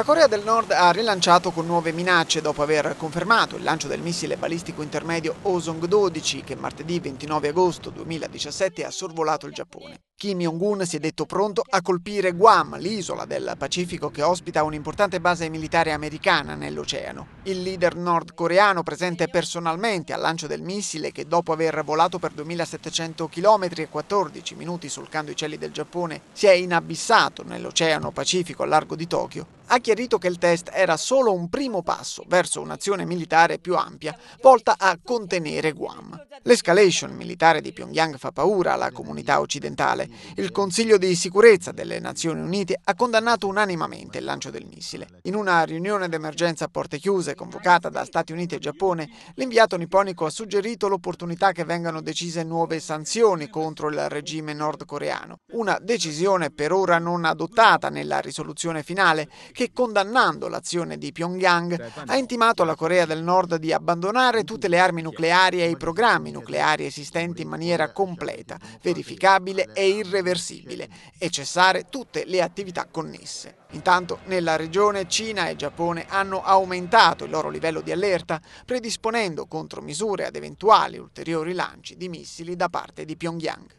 La Corea del Nord ha rilanciato con nuove minacce dopo aver confermato il lancio del missile balistico intermedio Osong-12 che martedì 29 agosto 2017 ha sorvolato il Giappone. Kim Jong-un si è detto pronto a colpire Guam, l'isola del Pacifico che ospita un'importante base militare americana nell'oceano. Il leader nordcoreano presente personalmente al lancio del missile che dopo aver volato per 2700 km e 14 minuti solcando i cieli del Giappone si è inabissato nell'oceano Pacifico a largo di Tokyo, ha chiarito che il test era solo un primo passo verso un'azione militare più ampia, volta a contenere Guam. L'escalation militare di Pyongyang fa paura alla comunità occidentale il Consiglio di sicurezza delle Nazioni Unite ha condannato unanimemente il lancio del missile. In una riunione d'emergenza a porte chiuse convocata da Stati Uniti e Giappone, l'inviato nipponico ha suggerito l'opportunità che vengano decise nuove sanzioni contro il regime nordcoreano, una decisione per ora non adottata nella risoluzione finale che condannando l'azione di Pyongyang ha intimato alla Corea del Nord di abbandonare tutte le armi nucleari e i programmi nucleari esistenti in maniera completa, verificabile e irreversibile irreversibile e cessare tutte le attività connesse. Intanto nella regione Cina e Giappone hanno aumentato il loro livello di allerta, predisponendo contromisure ad eventuali ulteriori lanci di missili da parte di Pyongyang.